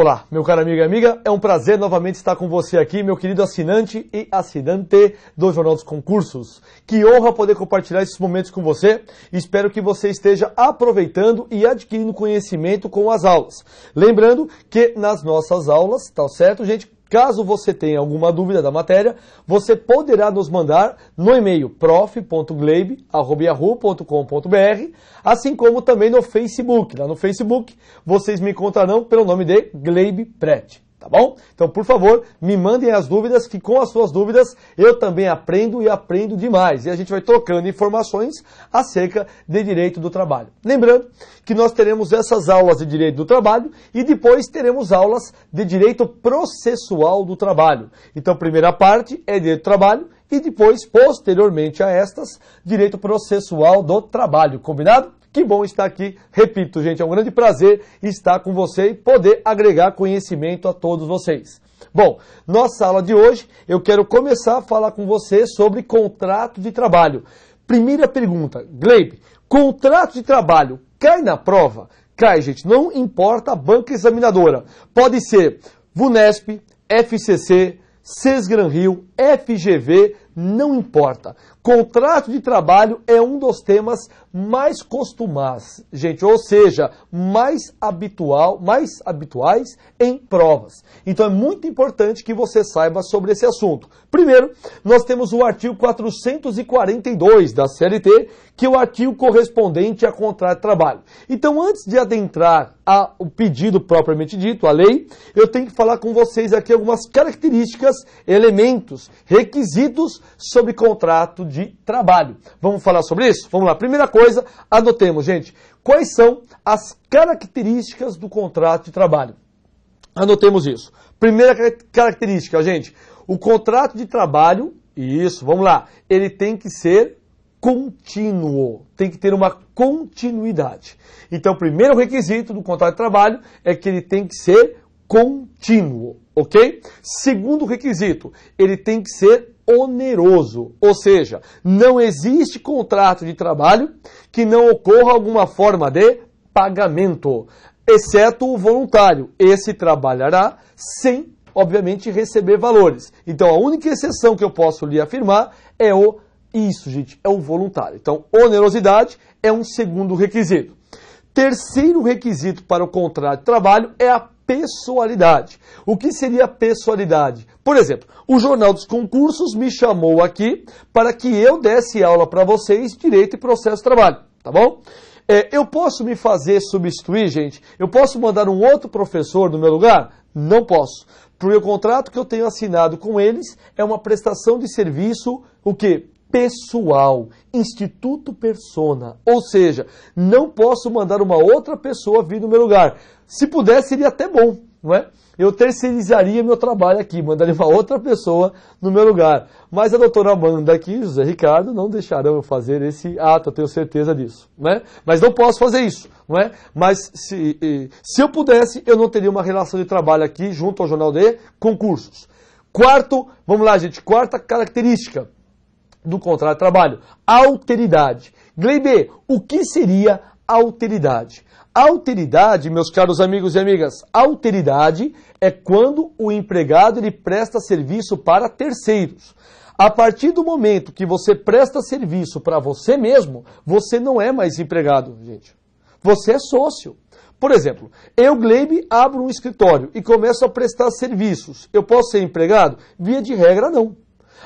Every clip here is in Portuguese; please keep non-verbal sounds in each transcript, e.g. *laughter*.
Olá, meu caro amigo e amiga, é um prazer novamente estar com você aqui, meu querido assinante e assinante do Jornal dos Concursos. Que honra poder compartilhar esses momentos com você. Espero que você esteja aproveitando e adquirindo conhecimento com as aulas. Lembrando que nas nossas aulas, tá certo, gente? Caso você tenha alguma dúvida da matéria, você poderá nos mandar no e-mail prof.gleib.yahoo.com.br, assim como também no Facebook. Lá no Facebook, vocês me encontrarão pelo nome de Gleib Prete. Tá bom? Então, por favor, me mandem as dúvidas, que com as suas dúvidas eu também aprendo e aprendo demais. E a gente vai trocando informações acerca de direito do trabalho. Lembrando que nós teremos essas aulas de direito do trabalho e depois teremos aulas de direito processual do trabalho. Então, primeira parte é direito do trabalho e depois, posteriormente a estas, direito processual do trabalho. Combinado? Que bom estar aqui. Repito, gente, é um grande prazer estar com você e poder agregar conhecimento a todos vocês. Bom, nossa aula de hoje, eu quero começar a falar com você sobre contrato de trabalho. Primeira pergunta, Gleib, contrato de trabalho cai na prova? Cai, gente, não importa a banca examinadora. Pode ser VUNESP, FCC, SESGRAN Rio, FGV, não importa. Contrato de trabalho é um dos temas mais costumados gente, ou seja, mais habitual, mais habituais em provas. Então é muito importante que você saiba sobre esse assunto. Primeiro, nós temos o artigo 442 da CLT, que é o artigo correspondente a contrato de trabalho. Então, antes de adentrar ao pedido propriamente dito, a lei, eu tenho que falar com vocês aqui algumas características, elementos, requisitos sob sobre contrato de trabalho. Vamos falar sobre isso? Vamos lá. Primeira coisa, anotemos, gente. Quais são as características do contrato de trabalho? Anotemos isso. Primeira característica, gente. O contrato de trabalho, isso, vamos lá, ele tem que ser contínuo, tem que ter uma continuidade. Então, o primeiro requisito do contrato de trabalho é que ele tem que ser contínuo, ok? Segundo requisito, ele tem que ser oneroso, ou seja, não existe contrato de trabalho que não ocorra alguma forma de pagamento, exceto o voluntário. Esse trabalhará sem, obviamente, receber valores. Então, a única exceção que eu posso lhe afirmar é o isso, gente, é o voluntário. Então, onerosidade é um segundo requisito. Terceiro requisito para o contrato de trabalho é a pessoalidade. O que seria pessoalidade? Por exemplo, o Jornal dos Concursos me chamou aqui para que eu desse aula para vocês direito e processo de trabalho, tá bom? É, eu posso me fazer substituir, gente? Eu posso mandar um outro professor no meu lugar? Não posso. Porque o contrato que eu tenho assinado com eles é uma prestação de serviço, o quê? pessoal, instituto persona. Ou seja, não posso mandar uma outra pessoa vir no meu lugar. Se pudesse, seria até bom, não é? Eu terceirizaria meu trabalho aqui, mandaria uma outra pessoa no meu lugar. Mas a doutora Amanda aqui, José Ricardo, não deixarão eu fazer esse ato, eu tenho certeza disso. Né? Mas não posso fazer isso. Não é? Mas se, se eu pudesse, eu não teria uma relação de trabalho aqui junto ao Jornal de Concursos. Quarto, vamos lá, gente, quarta característica do contrato de trabalho. Alteridade. Gleibe o que seria alteridade? Alteridade, meus caros amigos e amigas, alteridade é quando o empregado ele presta serviço para terceiros. A partir do momento que você presta serviço para você mesmo, você não é mais empregado, gente. Você é sócio. Por exemplo, eu, Gleibe abro um escritório e começo a prestar serviços. Eu posso ser empregado? Via de regra, não.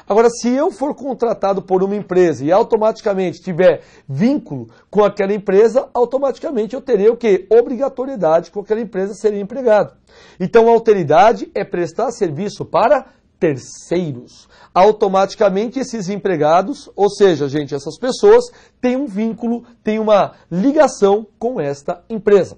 Agora, se eu for contratado por uma empresa e automaticamente tiver vínculo com aquela empresa, automaticamente eu terei o quê? Obrigatoriedade com aquela empresa ser empregado. Então, a alteridade é prestar serviço para terceiros. Automaticamente esses empregados, ou seja, gente, essas pessoas têm um vínculo, têm uma ligação com esta empresa.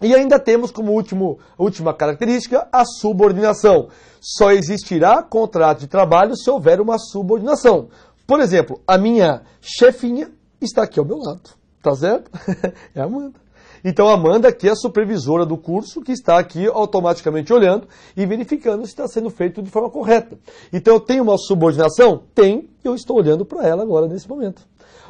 E ainda temos como último, última característica a subordinação. Só existirá contrato de trabalho se houver uma subordinação. Por exemplo, a minha chefinha está aqui ao meu lado, tá certo? *laughs* É a Amanda. Então, a Amanda, que é a supervisora do curso, que está aqui automaticamente olhando e verificando se está sendo feito de forma correta. Então, eu tenho uma subordinação? Tem, eu estou olhando para ela agora nesse momento.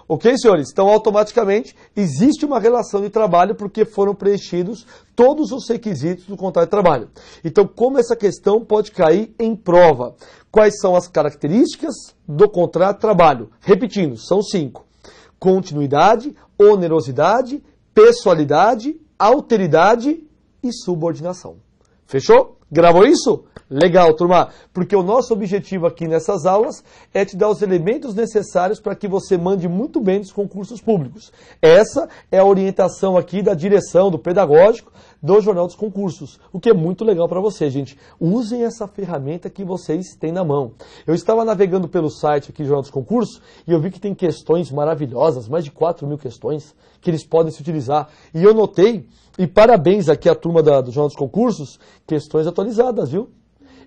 Ok, senhores? Então, automaticamente, existe uma relação de trabalho porque foram preenchidos todos os requisitos do contrato de trabalho. Então, como essa questão pode cair em prova? Quais são as características do contrato de trabalho? Repetindo, são cinco: continuidade, onerosidade, pessoalidade, alteridade e subordinação. Fechou? Gravou isso? Legal, turma. Porque o nosso objetivo aqui nessas aulas é te dar os elementos necessários para que você mande muito bem nos concursos públicos. Essa é a orientação aqui da direção, do pedagógico, do Jornal dos Concursos, o que é muito legal para você, gente. Usem essa ferramenta que vocês têm na mão. Eu estava navegando pelo site aqui do Jornal dos Concursos e eu vi que tem questões maravilhosas, mais de 4 mil questões que eles podem se utilizar. E eu notei, e parabéns aqui à turma da, do Jornal dos Concursos, questões atualizadas, viu?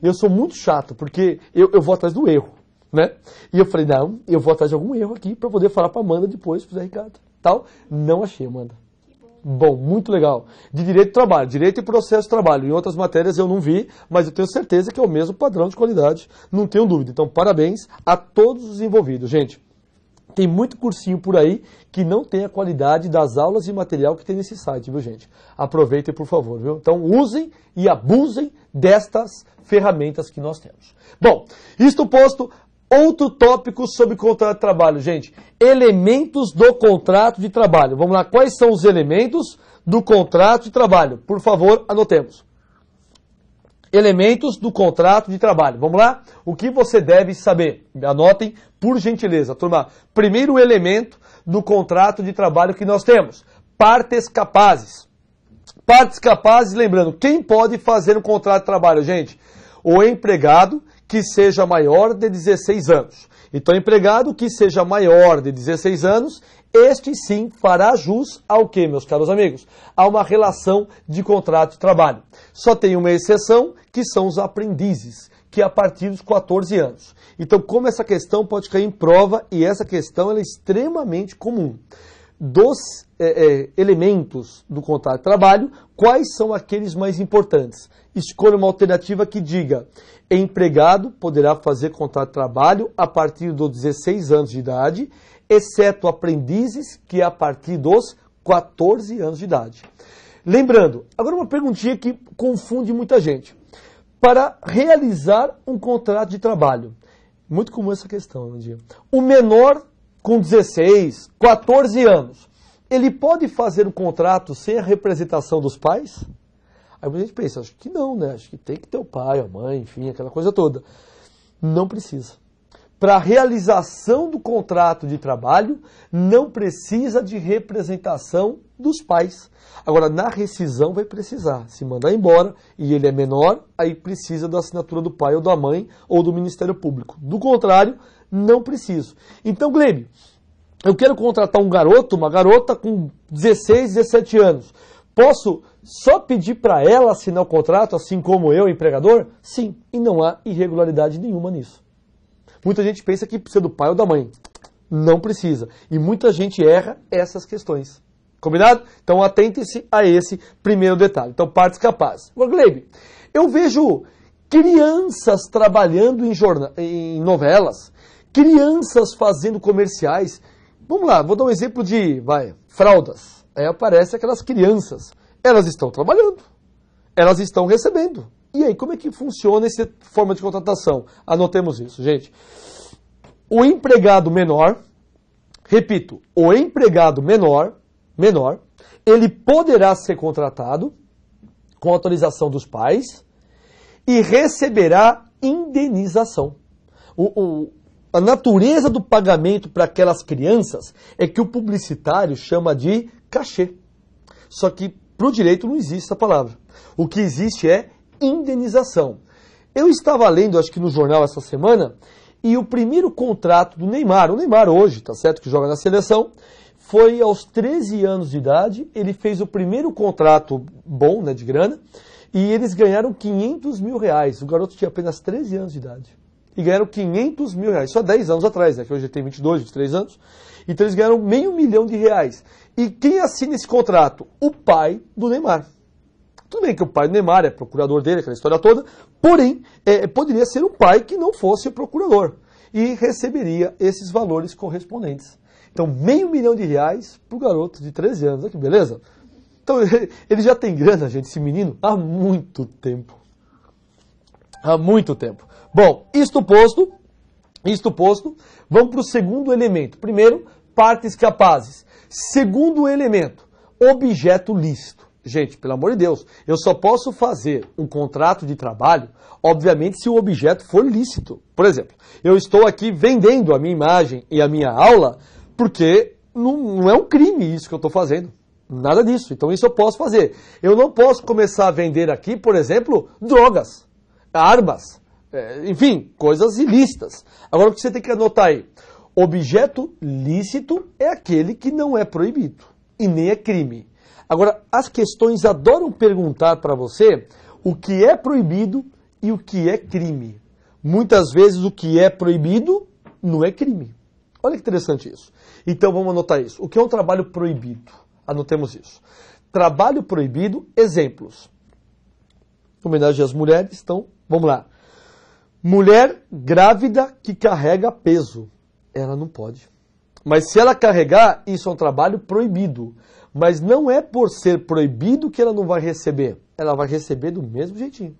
Eu sou muito chato, porque eu, eu vou atrás do erro. Né? E eu falei, não, eu vou atrás de algum erro aqui para poder falar para Amanda depois, para o Zé Ricardo. Tal. Não achei, Amanda. Bom, muito legal. De direito do trabalho, direito e processo de trabalho. Em outras matérias eu não vi, mas eu tenho certeza que é o mesmo padrão de qualidade, não tenho dúvida. Então, parabéns a todos os envolvidos. Gente, tem muito cursinho por aí que não tem a qualidade das aulas e material que tem nesse site, viu, gente? Aproveitem, por favor, viu? Então, usem e abusem destas ferramentas que nós temos. Bom, isto posto, Outro tópico sobre contrato de trabalho, gente. Elementos do contrato de trabalho. Vamos lá, quais são os elementos do contrato de trabalho? Por favor, anotemos. Elementos do contrato de trabalho. Vamos lá? O que você deve saber? Anotem, por gentileza, turma. Primeiro elemento do contrato de trabalho que nós temos: partes capazes. Partes capazes, lembrando, quem pode fazer um contrato de trabalho, gente? O empregado que seja maior de 16 anos. Então, empregado que seja maior de 16 anos, este sim fará jus ao que, meus caros amigos? A uma relação de contrato de trabalho. Só tem uma exceção, que são os aprendizes, que é a partir dos 14 anos. Então, como essa questão pode cair em prova, e essa questão é extremamente comum. Dos é, é, elementos do contrato de trabalho, quais são aqueles mais importantes? Escolha uma alternativa que diga: empregado poderá fazer contrato de trabalho a partir dos 16 anos de idade, exceto aprendizes, que é a partir dos 14 anos de idade. Lembrando, agora uma perguntinha que confunde muita gente. Para realizar um contrato de trabalho, muito comum essa questão, Andinha. O menor com 16, 14 anos ele pode fazer o contrato sem a representação dos pais? Aí a gente pensa, acho que não, né? Acho que tem que ter o pai, a mãe, enfim, aquela coisa toda. Não precisa. Para a realização do contrato de trabalho, não precisa de representação dos pais. Agora, na rescisão vai precisar. Se mandar embora e ele é menor, aí precisa da assinatura do pai ou da mãe ou do Ministério Público. Do contrário, não precisa. Então, Glebe, eu quero contratar um garoto, uma garota com 16, 17 anos. Posso só pedir para ela assinar o contrato, assim como eu, empregador? Sim, e não há irregularidade nenhuma nisso. Muita gente pensa que precisa do pai ou da mãe. Não precisa. E muita gente erra essas questões. Combinado? Então atente se a esse primeiro detalhe. Então, partes capazes. Agora, eu vejo crianças trabalhando em, em novelas, crianças fazendo comerciais, Vamos lá, vou dar um exemplo de, vai, fraldas. Aí aparece aquelas crianças. Elas estão trabalhando. Elas estão recebendo. E aí, como é que funciona essa forma de contratação? Anotemos isso, gente. O empregado menor, repito, o empregado menor, menor, ele poderá ser contratado com autorização dos pais e receberá indenização. O, o, a natureza do pagamento para aquelas crianças é que o publicitário chama de cachê. Só que para o direito não existe essa palavra. O que existe é indenização. Eu estava lendo, acho que no jornal essa semana, e o primeiro contrato do Neymar, o Neymar hoje, tá certo, que joga na seleção, foi aos 13 anos de idade, ele fez o primeiro contrato bom, né, de grana, e eles ganharam 500 mil reais. O garoto tinha apenas 13 anos de idade e ganharam 500 mil reais, só 10 anos atrás, né? Que hoje tem 22, 23 anos. Então eles ganharam meio milhão de reais. E quem assina esse contrato? O pai do Neymar. Tudo bem que o pai do Neymar é procurador dele, aquela história toda, porém, é, poderia ser um pai que não fosse procurador e receberia esses valores correspondentes. Então, meio milhão de reais para o garoto de 13 anos, olha que beleza. Então, *laughs* ele já tem grana, gente, esse menino, há muito tempo há muito tempo. Bom, isto posto, isto posto, vamos para o segundo elemento. Primeiro, partes capazes. Segundo elemento, objeto lícito. Gente, pelo amor de Deus, eu só posso fazer um contrato de trabalho, obviamente, se o objeto for lícito. Por exemplo, eu estou aqui vendendo a minha imagem e a minha aula porque não, não é um crime isso que eu estou fazendo. Nada disso. Então, isso eu posso fazer. Eu não posso começar a vender aqui, por exemplo, drogas armas, é, enfim, coisas ilícitas. Agora o que você tem que anotar aí? Objeto lícito é aquele que não é proibido e nem é crime. Agora, as questões adoram perguntar para você o que é proibido e o que é crime. Muitas vezes o que é proibido não é crime. Olha que interessante isso. Então vamos anotar isso. O que é um trabalho proibido? Anotemos isso. Trabalho proibido, exemplos homenagem às mulheres. Então, vamos lá. Mulher grávida que carrega peso. Ela não pode. Mas se ela carregar, isso é um trabalho proibido. Mas não é por ser proibido que ela não vai receber. Ela vai receber do mesmo jeitinho.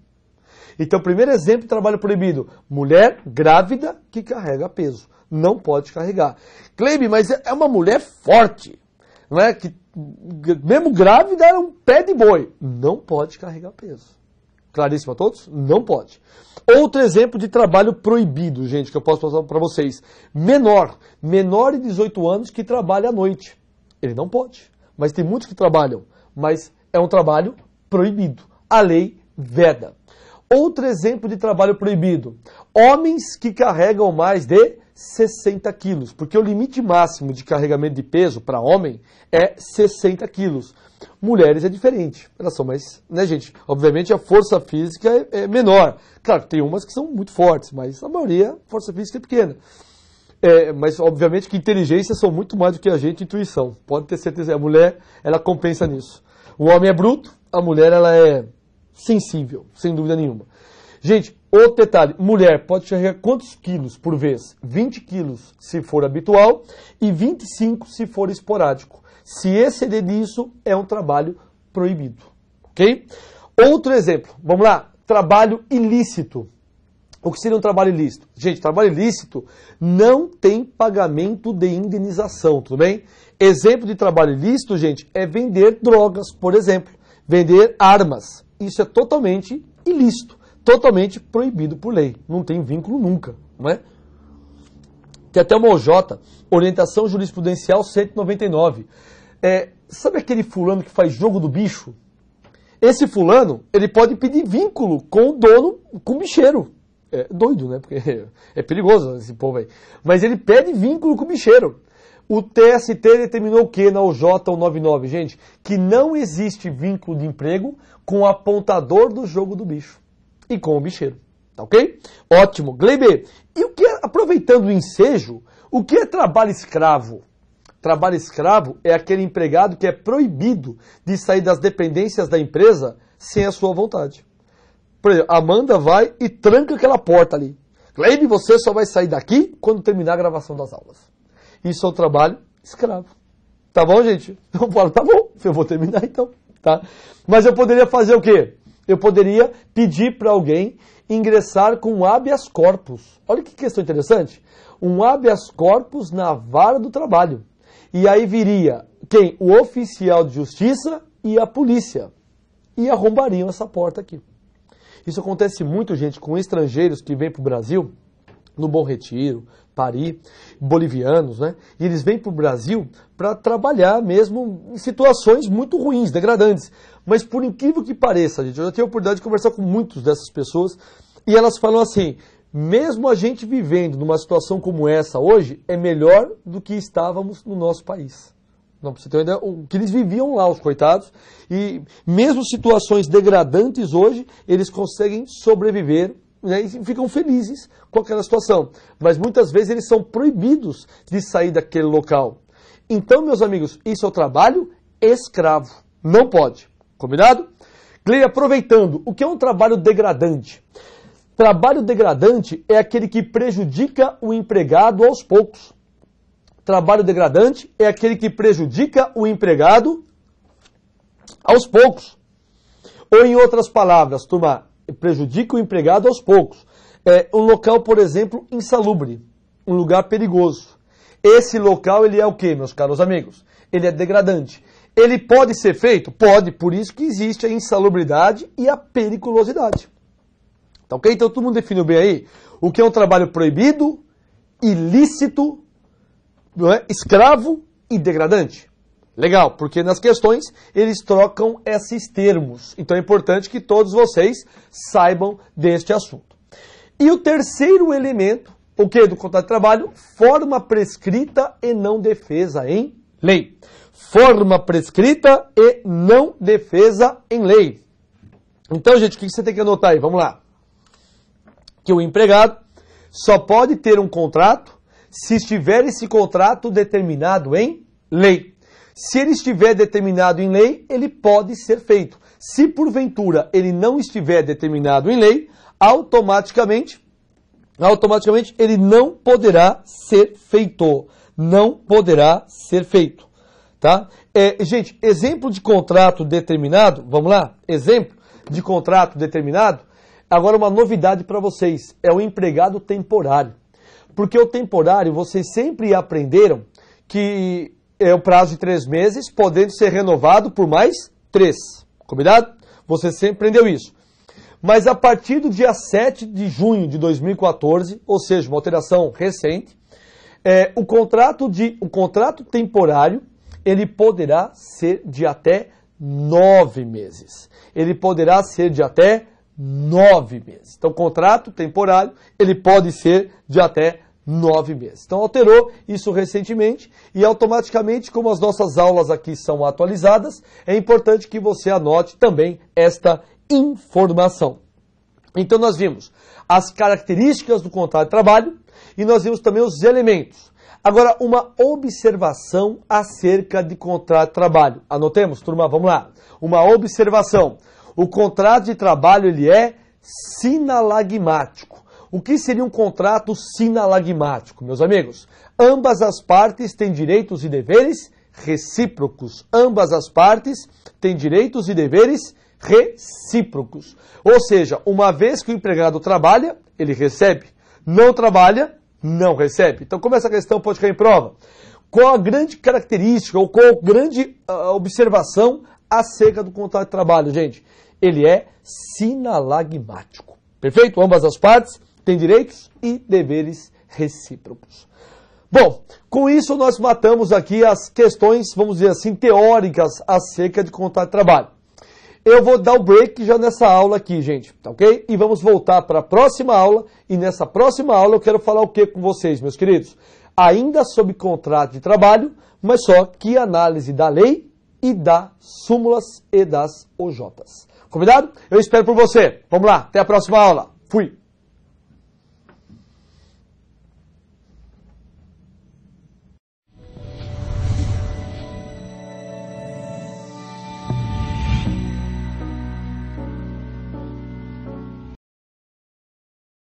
Então, primeiro exemplo, de trabalho proibido. Mulher grávida que carrega peso. Não pode carregar. Cleibe, mas é, é uma mulher forte. Não é? Que, mesmo grávida, era é um pé de boi. Não pode carregar peso claríssimo a todos? Não pode. Outro exemplo de trabalho proibido, gente, que eu posso passar para vocês. Menor, menor de 18 anos que trabalha à noite. Ele não pode. Mas tem muitos que trabalham, mas é um trabalho proibido. A lei veda. Outro exemplo de trabalho proibido. Homens que carregam mais de 60 quilos, porque o limite máximo de carregamento de peso para homem é 60 quilos. Mulheres é diferente, elas são mais, né, gente? Obviamente a força física é, é, menor. Claro, tem umas que são muito fortes, mas a maioria, a força física é pequena. É, mas obviamente que inteligência são muito mais do que a gente intuição. Pode ter certeza, a mulher ela compensa nisso. O homem é bruto, a mulher ela é sensível, sem dúvida nenhuma. Gente, Outro detalhe, mulher pode chegar quantos quilos por vez? 20 quilos se for habitual e 25 se for esporádico. Se exceder disso, é um trabalho proibido, ok? Outro exemplo, vamos lá, trabalho ilícito. O que seria um trabalho ilícito? Gente, trabalho ilícito não tem pagamento de indenização, tudo bem? Exemplo de trabalho ilícito, gente, é vender drogas, por exemplo, vender armas. Isso é totalmente ilícito totalmente proibido por lei. Não tem vínculo nunca, não é? Tem até uma OJ, Orientação Jurisprudencial 199. É, sabe aquele fulano que faz jogo do bicho? Esse fulano, ele pode pedir vínculo com o dono, com o bicheiro. É doido, né? Porque *laughs* é perigoso esse povo aí. Mas ele pede vínculo com o bicheiro. O TST determinou o que na OJ 199, gente? Que não existe vínculo de emprego com o apontador do jogo do bicho e com o bicheiro. Tá ok? Ótimo. Gleiber, e o que é, aproveitando o ensejo, o que é trabalho escravo? Trabalho escravo é aquele empregado que é proibido de sair das dependências da empresa sem a sua vontade. Por exemplo, Amanda vai e tranca aquela porta ali. Gleide, você só vai sair daqui quando terminar a gravação das aulas. Isso é o trabalho escravo. Tá bom, gente? Eu *laughs* falo, tá bom, eu vou terminar então. Tá? Mas eu poderia fazer o quê? Eu poderia pedir para alguém ingressar com um habeas corpus. Olha que questão interessante. Um habeas corpus na vara do trabalho. E aí viria quem? O oficial de justiça e a polícia. E arrombariam essa porta aqui. Isso acontece muito, gente, com estrangeiros que vêm para o Brasil no Bom Retiro, Paris, bolivianos, né? E eles vêm para o Brasil para trabalhar mesmo em situações muito ruins, degradantes. Mas por incrível que pareça, gente, eu já tive a oportunidade de conversar com muitas dessas pessoas e elas falam assim: mesmo a gente vivendo numa situação como essa hoje, é melhor do que estávamos no nosso país. Não precisa ter uma ideia, o que eles viviam lá, os coitados. E mesmo situações degradantes hoje, eles conseguem sobreviver né, e ficam felizes com aquela situação. Mas muitas vezes eles são proibidos de sair daquele local. Então, meus amigos, isso é o trabalho escravo. Não pode. Combinado? Glei, aproveitando, o que é um trabalho degradante? Trabalho degradante é aquele que prejudica o empregado aos poucos. Trabalho degradante é aquele que prejudica o empregado aos poucos. Ou, em outras palavras, turma, prejudica o empregado aos poucos. É um local, por exemplo, insalubre, um lugar perigoso. Esse local ele é o que, meus caros amigos? Ele é degradante. Ele pode ser feito? Pode, por isso que existe a insalubridade e a periculosidade. Tá ok? Então todo mundo definiu bem aí o que é um trabalho proibido, ilícito, é? escravo e degradante. Legal, porque nas questões eles trocam esses termos. Então é importante que todos vocês saibam deste assunto. E o terceiro elemento, o que do contrato de trabalho? Forma prescrita e não defesa em lei. Forma prescrita e não defesa em lei. Então, gente, o que você tem que anotar aí? Vamos lá. Que o empregado só pode ter um contrato se estiver esse contrato determinado em lei. Se ele estiver determinado em lei, ele pode ser feito. Se porventura ele não estiver determinado em lei, automaticamente, automaticamente ele não poderá ser feito. Não poderá ser feito. Tá? É, gente, exemplo de contrato determinado, vamos lá? Exemplo de contrato determinado. Agora uma novidade para vocês, é o empregado temporário. Porque o temporário, vocês sempre aprenderam que é o prazo de três meses, podendo ser renovado por mais três. Combinado? Você sempre aprendeu isso. Mas a partir do dia 7 de junho de 2014, ou seja, uma alteração recente, é, o, contrato de, o contrato temporário ele poderá ser de até nove meses. Ele poderá ser de até nove meses. Então, contrato temporário ele pode ser de até nove meses. Então alterou isso recentemente e automaticamente, como as nossas aulas aqui são atualizadas, é importante que você anote também esta informação. Então nós vimos as características do contrato de trabalho e nós vimos também os elementos. Agora, uma observação acerca de contrato de trabalho. Anotemos, turma, vamos lá. Uma observação. O contrato de trabalho ele é sinalagmático. O que seria um contrato sinalagmático, meus amigos? Ambas as partes têm direitos e deveres recíprocos. Ambas as partes têm direitos e deveres recíprocos. Ou seja, uma vez que o empregado trabalha, ele recebe. Não trabalha, não recebe. Então, como essa questão pode cair em prova? Qual a grande característica ou qual a grande uh, observação acerca do contrato de trabalho, gente? Ele é sinalagmático. Perfeito? Ambas as partes tem direitos e deveres recíprocos. Bom, com isso nós matamos aqui as questões, vamos dizer assim, teóricas acerca de contrato de trabalho. Eu vou dar o break já nessa aula aqui, gente, tá ok? E vamos voltar para a próxima aula. E nessa próxima aula eu quero falar o que com vocês, meus queridos? Ainda sobre contrato de trabalho, mas só que análise da lei e da súmulas e das OJs. Combinado? Eu espero por você. Vamos lá, até a próxima aula. Fui!